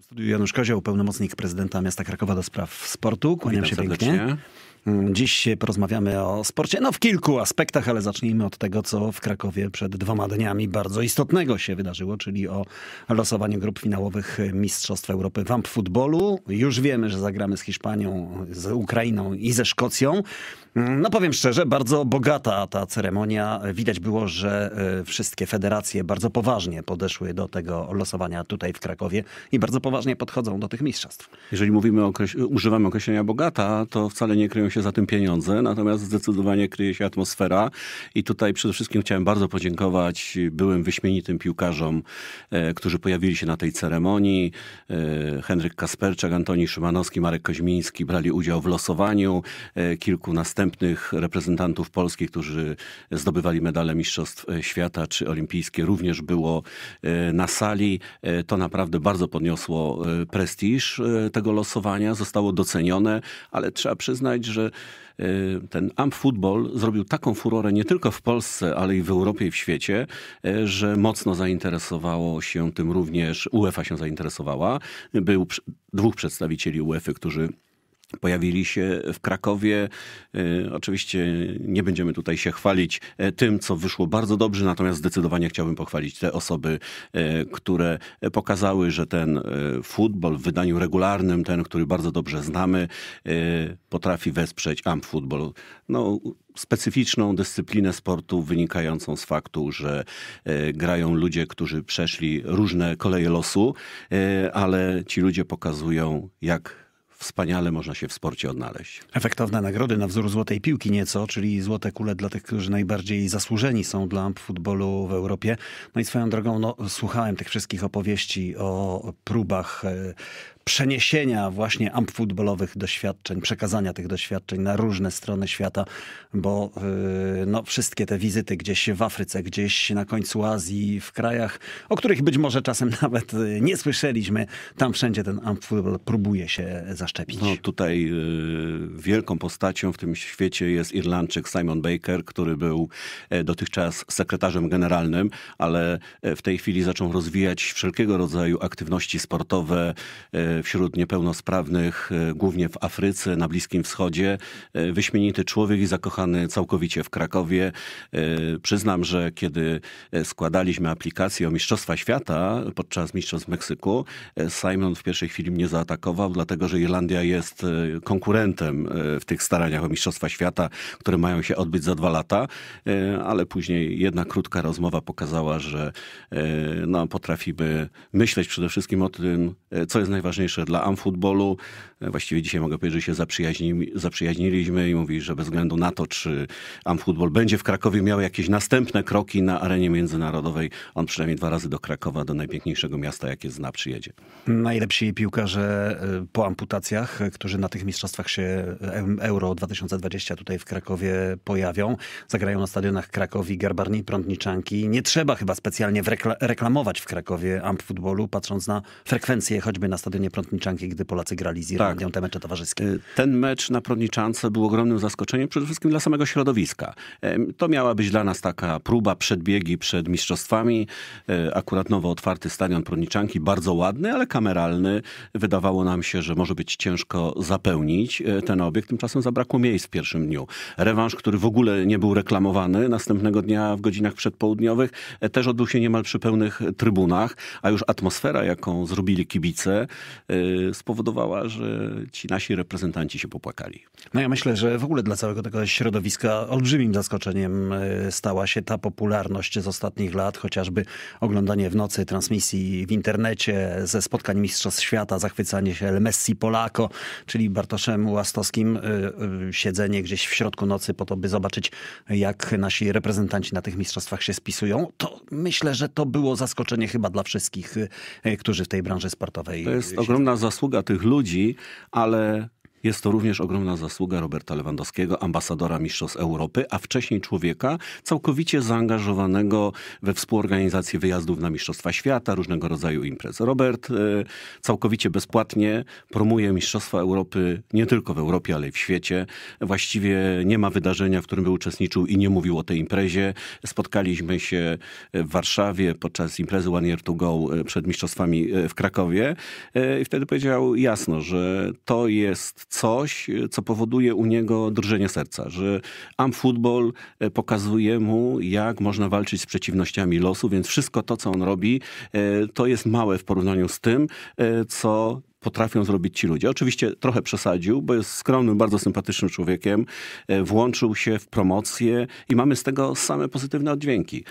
W studiu Janusz Kozioł, pełnomocnik prezydenta miasta Krakowa do spraw sportu. Kłaniam Witam się serdecznie. pięknie. Mm, dziś porozmawiamy o sporcie, no w kilku aspektach, ale zacznijmy od tego, co w Krakowie przed dwoma dniami bardzo istotnego się wydarzyło, czyli o losowaniu grup finałowych Mistrzostw Europy w futbolu. Już wiemy, że zagramy z Hiszpanią, z Ukrainą i ze Szkocją. Mm, no powiem szczerze, bardzo bogata ta ceremonia. Widać było, że e, wszystkie federacje bardzo poważnie podeszły do tego losowania tutaj w Krakowie i bardzo poważnie podchodzą do tych mistrzostw. Jeżeli mówimy używamy określenia bogata, to wcale nie kryją się się za tym pieniądze, natomiast zdecydowanie kryje się atmosfera i tutaj przede wszystkim chciałem bardzo podziękować byłym wyśmienitym piłkarzom, e, którzy pojawili się na tej ceremonii. E, Henryk Kasperczak, Antoni Szymanowski, Marek Koźmiński brali udział w losowaniu. E, kilku następnych reprezentantów Polski, którzy zdobywali medale Mistrzostw Świata czy Olimpijskie również było na sali. To naprawdę bardzo podniosło prestiż tego losowania, zostało docenione, ale trzeba przyznać, że że y, ten amp football zrobił taką furorę nie tylko w Polsce, ale i w Europie i w świecie, y, że mocno zainteresowało się tym również, UEFA się zainteresowała. Był dwóch przedstawicieli UEFA, którzy Pojawili się w Krakowie. E, oczywiście nie będziemy tutaj się chwalić e, tym, co wyszło bardzo dobrze, natomiast zdecydowanie chciałbym pochwalić te osoby, e, które pokazały, że ten futbol w wydaniu regularnym, ten, który bardzo dobrze znamy, potrafi wesprzeć Amp No, specyficzną dyscyplinę sportu wynikającą z faktu, że grają ludzie, którzy przeszli różne koleje losu, ale ci ludzie pokazują, jak wspaniale można się w sporcie odnaleźć. Efektowne nagrody na wzór złotej piłki nieco, czyli złote kule dla tych, którzy najbardziej zasłużeni są dla futbolu w Europie. No i swoją drogą, no, słuchałem tych wszystkich opowieści o próbach e, przeniesienia właśnie amp futbolowych doświadczeń, przekazania tych doświadczeń na różne strony świata, bo y, no, wszystkie te wizyty gdzieś w Afryce, gdzieś na końcu Azji, w krajach, o których być może czasem nawet y, nie słyszeliśmy, tam wszędzie ten amp futbol próbuje się zaszczepić. No tutaj y, wielką postacią w tym świecie jest Irlandczyk Simon Baker, który był e, dotychczas sekretarzem generalnym, ale e, w tej chwili zaczął rozwijać wszelkiego rodzaju aktywności sportowe, e, wśród niepełnosprawnych, e, głównie w Afryce, na Bliskim Wschodzie. E, wyśmienity człowiek i zakochany całkowicie w Krakowie. E, przyznam, że kiedy składaliśmy aplikację o Mistrzostwa Świata podczas Mistrzostw Meksyku, Simon w pierwszej chwili mnie zaatakował, dlatego że Irlandia jest konkurentem w tych staraniach o Mistrzostwa Świata, które mają się odbyć za dwa lata, ale później jedna krótka rozmowa pokazała, że no, potrafimy myśleć przede wszystkim o tym, co jest najważniejsze najważniejsze dla amfutbolu. E, właściwie dzisiaj mogę powiedzieć, że się zaprzyjaźni, zaprzyjaźniliśmy i mówi, że bez względu na to, czy amfutbol będzie w Krakowie miał jakieś następne kroki na arenie międzynarodowej, on przynajmniej dwa razy do Krakowa, do najpiękniejszego miasta, jakie zna, przyjedzie. Najlepsi piłkarze e, po amputacjach, e, którzy na tych mistrzostwach się Euro 2020 tutaj w Krakowie pojawią, zagrają na stadionach Krakowi, Garbarni, Prądniczanki. Nie trzeba chyba specjalnie reklamować w Krakowie amfutbolu, patrząc na frekwencję choćby na stadionie Prądniczanki, gdy Polacy grali z tak. Irlandią tak. te mecze towarzyskie. Y, ten mecz na Prądniczance był ogromnym zaskoczeniem przede wszystkim dla samego środowiska. To miała być dla nas taka próba przedbiegi przed mistrzostwami. Y, akurat nowo otwarty stadion Prądniczanki, bardzo ładny, ale kameralny. Wydawało nam się, że może być ciężko zapełnić y, ten obiekt. Tymczasem zabrakło miejsc w pierwszym dniu. Rewanż, który w ogóle nie był reklamowany, następnego dnia w godzinach przedpołudniowych też odbył się niemal przy pełnych trybunach, a już atmosfera, jaką zrobili kibice, Y, spowodowała, że ci nasi reprezentanci się popłakali. No ja myślę, że w ogóle dla całego tego środowiska olbrzymim zaskoczeniem y, stała się ta popularność z ostatnich lat, chociażby oglądanie w nocy transmisji w internecie ze spotkań Mistrzostw Świata, zachwycanie się El Messi Polako, czyli Bartoszem Łastowskim, y, siedzenie gdzieś w środku nocy po to, by zobaczyć, jak nasi reprezentanci na tych mistrzostwach się spisują. To myślę, że to było zaskoczenie chyba dla wszystkich, którzy w tej branży sportowej. To jest ogromna zasługa tych ludzi, ale jest to również ogromna zasługa Roberta Lewandowskiego, ambasadora Mistrzostw Europy, a wcześniej człowieka całkowicie zaangażowanego we współorganizację wyjazdów na Mistrzostwa Świata, różnego rodzaju imprez. Robert e, całkowicie bezpłatnie promuje Mistrzostwa Europy nie tylko w Europie, ale i w świecie. Właściwie nie ma wydarzenia, w którym by uczestniczył i nie mówił o tej imprezie. Spotkaliśmy się w Warszawie podczas imprezy One Year to Go e, przed Mistrzostwami e, w Krakowie i wtedy powiedział jasno, że to jest coś, e, co powoduje u niego drżenie serca, że am football e, pokazuje mu, jak można walczyć z przeciwnościami losu, więc wszystko to, co on robi, e, to jest małe w porównaniu z tym, co potrafią zrobić ci ludzie. Oczywiście trochę przesadził, bo jest skromnym, bardzo sympatycznym człowiekiem. E, włączył się w promocję i mamy z tego same pozytywne oddźwięki.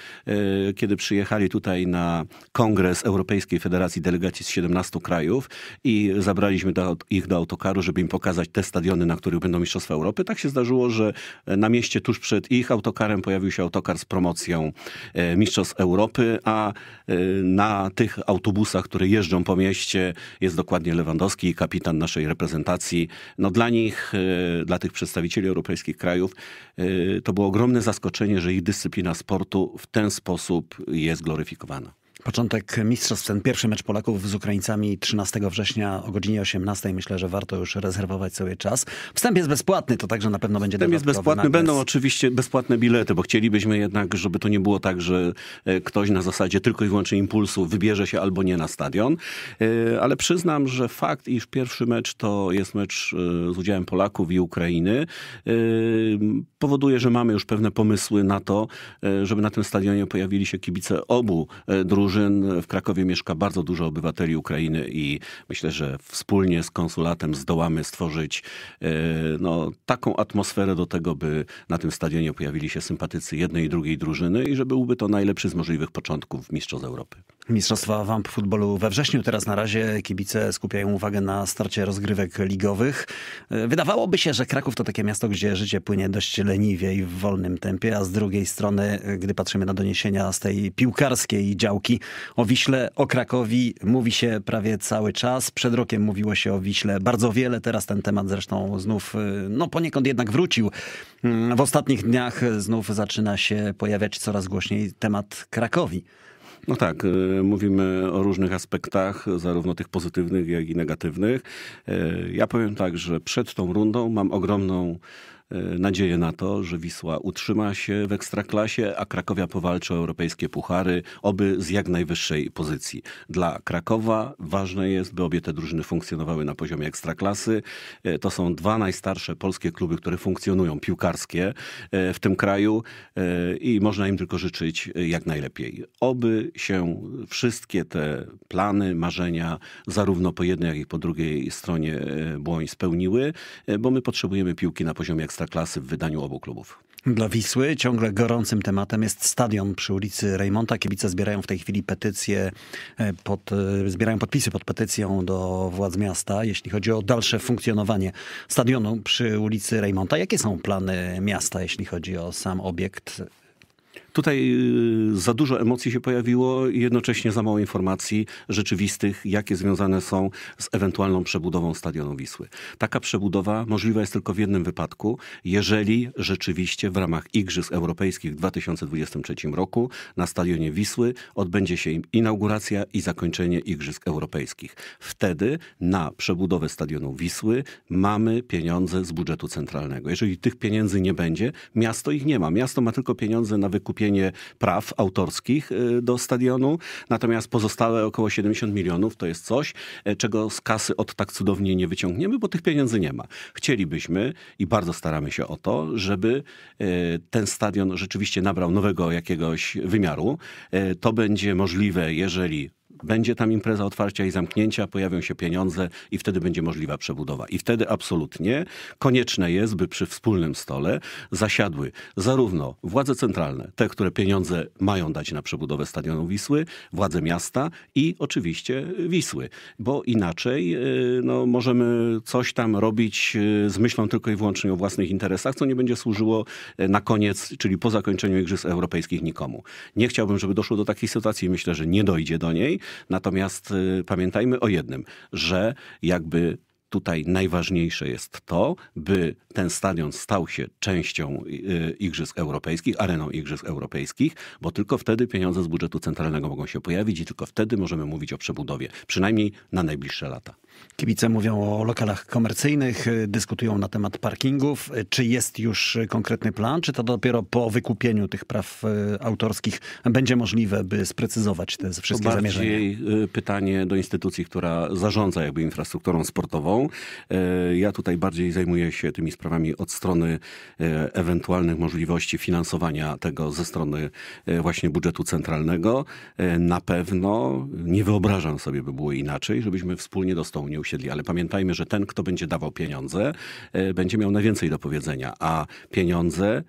E, kiedy przyjechali tutaj na Kongres Europejskiej Federacji Delegacji z 17 krajów i zabraliśmy do, ich do autokaru, żeby im pokazać te stadiony, na których będą Mistrzostwa Europy, tak się zdarzyło, że e, na mieście tuż przed ich autokarem pojawił się autokar z promocją Mistrzostw Europy, a na tych autobusach, które jeżdżą po mieście jest dokładnie Lewandowski, kapitan naszej reprezentacji, no dla nich, e, dla tych przedstawicieli europejskich krajów, e, to było ogromne zaskoczenie, że ich dyscyplina sportu w ten sposób jest gloryfikowana. Początek mistrzostw, ten pierwszy mecz Polaków z Ukraińcami 13 września o godzinie 18. Myślę, że warto już rezerwować sobie czas. Wstęp jest bezpłatny, to także na pewno będzie Wstęp jest bezpłatny, będą oczywiście bezpłatne bilety, bo chcielibyśmy jednak, żeby to nie było tak, że e, ktoś na zasadzie tylko i wyłącznie impulsu wybierze się albo nie na stadion. E, ale przyznam, że fakt, iż pierwszy mecz to jest mecz e, z udziałem Polaków i Ukrainy, powoduje, że mamy już pewne pomysły na to, żeby na tym stadionie pojawili się kibice obu drużyn drużyn. W Krakowie mieszka bardzo dużo obywateli Ukrainy i myślę, że wspólnie z konsulatem zdołamy stworzyć e, no, taką atmosferę do tego, by na tym stadionie pojawili się sympatycy jednej i drugiej drużyny i że byłby to najlepszy z możliwych początków Mistrzostw Europy. Mistrzostwa Wamp futbolu we wrześniu. Teraz na razie kibice skupiają uwagę na starcie rozgrywek ligowych. E, wydawałoby się, że Kraków to takie miasto, gdzie życie płynie dość leniwie i w wolnym tempie, a z drugiej strony, e, gdy patrzymy na doniesienia z tej piłkarskiej działki, o Wiśle, o Krakowi mówi się prawie cały czas. Przed rokiem mówiło się o Wiśle bardzo wiele. Teraz ten temat zresztą znów, y, no poniekąd jednak wrócił. Mm, w ostatnich dniach znów zaczyna się pojawiać coraz głośniej temat Krakowi. No tak, y, mówimy o różnych aspektach, zarówno tych pozytywnych, jak i negatywnych. Y, ja powiem tak, że przed tą rundą mam ogromną E, nadzieję na to, że Wisła utrzyma się w ekstraklasie, a Krakowia powalczy o europejskie puchary, oby z jak najwyższej pozycji. Dla Krakowa ważne jest, by obie te drużyny funkcjonowały na poziomie ekstraklasy. E, to są dwa najstarsze polskie kluby, które funkcjonują, piłkarskie e, w tym kraju i można im tylko życzyć jak najlepiej. Oby się wszystkie te plany, marzenia, zarówno po jednej, jak i po drugiej stronie błoń spełniły, bo my potrzebujemy piłki na poziomie ekstraklasy Ekstraklasy w wydaniu obu klubów. Dla Wisły ciągle gorącym tematem jest stadion przy ulicy Rejmonta. Kibice zbierają w tej chwili petycję, e, pod, e, zbierają podpisy pod petycją do władz miasta, jeśli chodzi o dalsze funkcjonowanie stadionu przy ulicy Rejmonta. Jakie są plany miasta, jeśli chodzi o sam obiekt Tutaj y, za dużo emocji się pojawiło i jednocześnie za mało informacji rzeczywistych, jakie związane są z ewentualną przebudową stadionu Wisły. Taka przebudowa możliwa jest tylko w jednym wypadku, jeżeli rzeczywiście w ramach Igrzysk Europejskich w 2023 roku na stadionie Wisły odbędzie się im inauguracja i zakończenie Igrzysk Europejskich. Wtedy na przebudowę stadionu Wisły mamy pieniądze z budżetu centralnego. Jeżeli tych pieniędzy nie będzie, miasto ich nie ma. Miasto ma tylko pieniądze na wykupienie praw autorskich y, do stadionu, natomiast pozostałe około 70 milionów to jest coś, e, czego z kasy od tak cudownie nie wyciągniemy, bo tych pieniędzy nie ma. Chcielibyśmy i bardzo staramy się o to, żeby e, ten stadion rzeczywiście nabrał nowego jakiegoś wymiaru. E, to będzie możliwe, jeżeli będzie tam impreza otwarcia i zamknięcia, pojawią się pieniądze i wtedy będzie możliwa przebudowa. I wtedy absolutnie konieczne jest, by przy wspólnym stole zasiadły zarówno władze centralne, te, które pieniądze mają dać na przebudowę stadionu Wisły, władze miasta i oczywiście Wisły, bo inaczej e, no, możemy coś tam robić e, z myślą tylko i wyłącznie o własnych interesach, co nie będzie służyło e, na koniec, czyli po zakończeniu Igrzysk Europejskich nikomu. Nie chciałbym, żeby doszło do takiej sytuacji myślę, że nie dojdzie do niej, Natomiast y, pamiętajmy o jednym, że jakby tutaj najważniejsze jest to, by ten stadion stał się częścią y, y, Igrzysk Europejskich, areną Igrzysk Europejskich, bo tylko wtedy pieniądze z budżetu centralnego mogą się pojawić i tylko wtedy możemy mówić o przebudowie, przynajmniej na najbliższe lata. Kibice mówią o lokalach komercyjnych, y, dyskutują na temat parkingów. Y, czy jest już y, konkretny plan, czy to dopiero po wykupieniu tych praw autorskich będzie możliwe, by sprecyzować te wszystkie to bardziej pytanie do instytucji, która zarządza jakby infrastrukturą sportową. Ja tutaj bardziej zajmuję się tymi sprawami od strony ewentualnych możliwości finansowania tego ze strony właśnie budżetu centralnego. Na pewno nie wyobrażam sobie, by było inaczej, żebyśmy wspólnie dostąpili nie usiedli, ale pamiętajmy, że ten, kto będzie dawał pieniądze, e, będzie miał najwięcej do powiedzenia, a pieniądze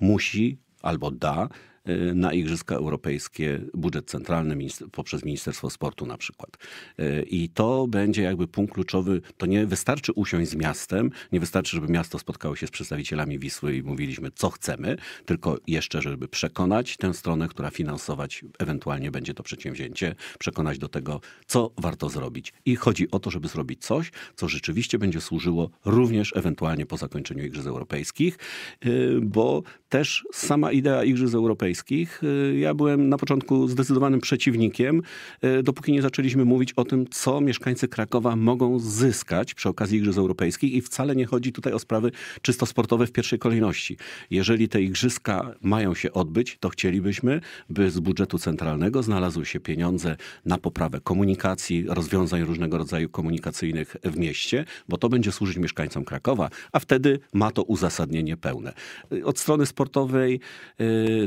musi albo da Y, na Igrzyska Europejskie budżet centralny poprzez Ministerstwo Sportu na przykład. Y, I to będzie jakby punkt kluczowy. To nie wystarczy usiąść z miastem, nie wystarczy, żeby miasto spotkało się z przedstawicielami Wisły i mówiliśmy, co chcemy, tylko jeszcze, żeby przekonać tę stronę, która finansować ewentualnie będzie to przedsięwzięcie, przekonać do tego, co warto zrobić. I chodzi o to, żeby zrobić coś, co rzeczywiście będzie służyło również ewentualnie po zakończeniu Igrzysk Europejskich, y, bo też sama idea Igrzysk Europejskich europejskich. Y, ja byłem na początku zdecydowanym przeciwnikiem, y, dopóki nie zaczęliśmy mówić o tym, co mieszkańcy Krakowa mogą zyskać przy okazji Igrzysk Europejskich i wcale nie chodzi tutaj o sprawy czysto sportowe w pierwszej kolejności. Jeżeli te Igrzyska mają się odbyć, to chcielibyśmy, by z budżetu centralnego znalazły się pieniądze na poprawę komunikacji, rozwiązań różnego rodzaju komunikacyjnych w mieście, bo to będzie służyć mieszkańcom Krakowa, a wtedy ma to uzasadnienie pełne. Y, od strony sportowej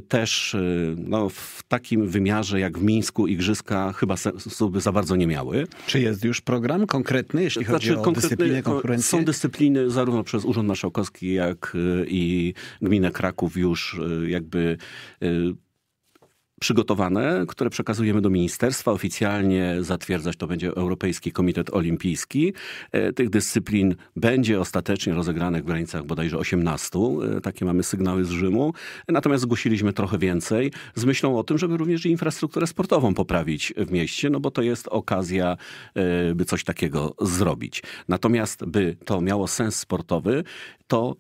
też Y, no, w takim wymiarze jak w Mińsku igrzyska chyba sobie za bardzo nie miały. Czy jest już program konkretny, jeśli chodzi znaczy, o dyscyplinę no, konkurencji? Są dyscypliny zarówno przez Urząd Marszałkowski, jak y, i Gminę Kraków już y, jakby przygotowane, które przekazujemy do ministerstwa. Oficjalnie zatwierdzać to będzie Europejski Komitet Olimpijski. E, tych dyscyplin będzie ostatecznie rozegranych w granicach bodajże 18. E, takie mamy sygnały z Rzymu. Natomiast zgłosiliśmy trochę więcej z myślą o tym, żeby również infrastrukturę sportową poprawić w mieście, no bo to jest okazja, e, by coś takiego zrobić. Natomiast by to miało sens sportowy, to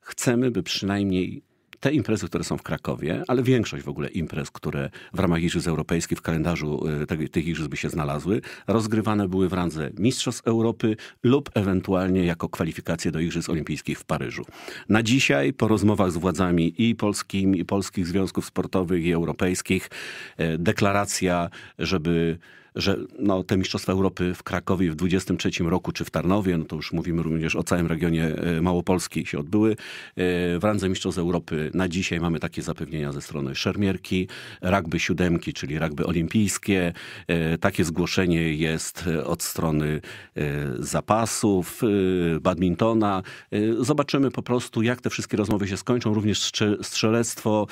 chcemy, by przynajmniej te imprezy, które są w Krakowie, ale większość w ogóle imprez, które w ramach Igrzysk Europejskich w kalendarzu e, tych igrzysk by się znalazły, rozgrywane były w randze Mistrzostw Europy lub ewentualnie jako kwalifikacje do Igrzysk Olimpijskich w Paryżu. Na dzisiaj, po rozmowach z władzami i polskimi, i polskich związków sportowych, i europejskich, e, deklaracja, żeby że no, te Mistrzostwa Europy w Krakowie w 23 roku, czy w Tarnowie, no to już mówimy również o całym regionie e, Małopolski, się odbyły. E, w randze Mistrzostw Europy na dzisiaj mamy takie zapewnienia ze strony Szermierki, rugby siódemki, czyli rugby olimpijskie. E, takie zgłoszenie jest od strony zapasów, badmintona. Zobaczymy po prostu, jak te wszystkie rozmowy się skończą. Również strzelectwo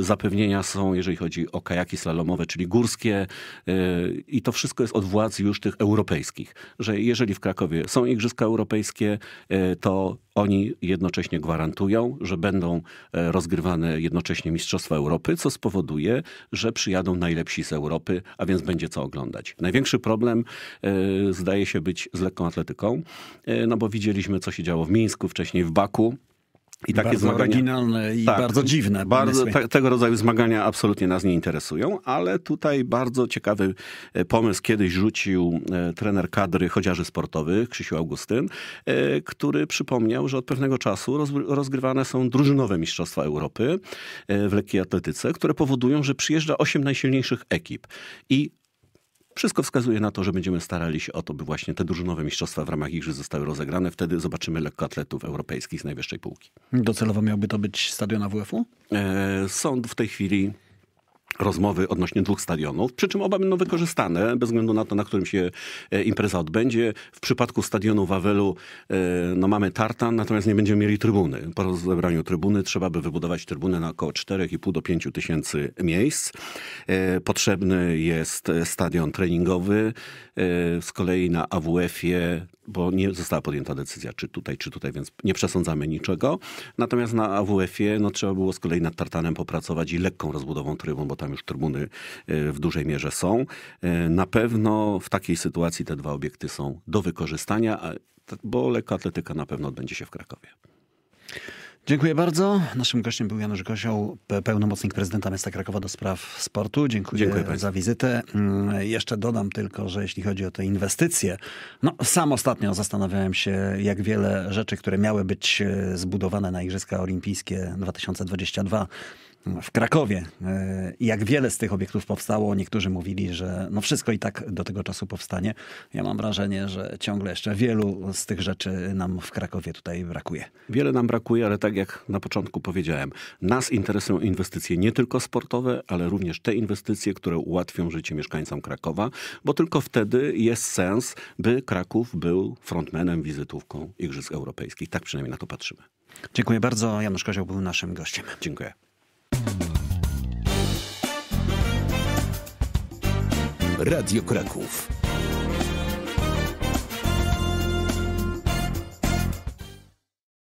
zapewnienia są, jeżeli chodzi o kajaki slalomowe, czyli górskie i to wszystko jest od władz już tych europejskich, że jeżeli w Krakowie są Igrzyska Europejskie, e, to oni jednocześnie gwarantują, że będą e, rozgrywane jednocześnie Mistrzostwa Europy, co spowoduje, że przyjadą najlepsi z Europy, a więc będzie co oglądać. Największy problem e, zdaje się być z lekką atletyką, no bo widzieliśmy, co się działo w Mińsku, wcześniej w Baku, i takie bardzo zmagania, oryginalne i tak, bardzo dziwne. Bardzo, tego rodzaju zmagania absolutnie nas nie interesują, ale tutaj bardzo ciekawy e, pomysł kiedyś rzucił e, trener kadry chodziarzy sportowych, Krzysiu Augustyn, e, który przypomniał, że od pewnego czasu rozgrywane są drużynowe mistrzostwa Europy w lekkiej atletyce, które powodują, że przyjeżdża osiem najsilniejszych ekip. I wszystko wskazuje na to, że będziemy starali się o to, by właśnie te nowe mistrzostwa w ramach igrzysk zostały rozegrane. Wtedy zobaczymy lekkoatletów europejskich z najwyższej półki. Docelowo miałby to być stadion AWF-u? E, są w tej chwili rozmowy odnośnie dwóch stadionów, przy czym oba będą wykorzystane, bez względu na to, na którym się e, impreza odbędzie. W przypadku stadionu Wawelu e, no, mamy tartan, natomiast nie będziemy mieli trybuny. Po rozebraniu trybuny trzeba by wybudować trybuny na około 4,5 do 5 tysięcy miejsc. E, potrzebny jest stadion treningowy, z kolei na AWF-ie bo nie została podjęta decyzja, czy tutaj, czy tutaj, więc nie przesądzamy niczego. Natomiast na AWF-ie no, trzeba było z kolei nad tartanem popracować i lekką rozbudową trybun, bo tam już trybuny e, w dużej mierze są. E, na pewno w takiej sytuacji te dwa obiekty są do wykorzystania, bo atletyka na pewno odbędzie się w Krakowie. Dziękuję bardzo. Naszym gościem był Janusz Kosioł, pełnomocnik prezydenta miasta Krakowa do spraw sportu. Dziękuję, Dziękuję za wizytę. Mm, jeszcze dodam tylko, że jeśli chodzi o te inwestycje, no sam ostatnio zastanawiałem się, jak wiele rzeczy, które miały być e, zbudowane na Igrzyska Olimpijskie 2022 w Krakowie. E, jak wiele z tych obiektów powstało, niektórzy mówili, że no wszystko i tak do tego czasu powstanie. Ja mam wrażenie, że ciągle jeszcze wielu z tych rzeczy nam w Krakowie tutaj brakuje. Wiele nam brakuje, ale tak jak na początku powiedziałem, nas interesują inwestycje nie tylko sportowe, ale również te inwestycje, które ułatwią życie mieszkańcom Krakowa, bo tylko wtedy jest sens, by Kraków był frontmenem, wizytówką Igrzysk Europejskich. Tak przynajmniej na to patrzymy. Dziękuję bardzo. Janusz Kozioł był naszym gościem. Dziękuję. Radio Kraków.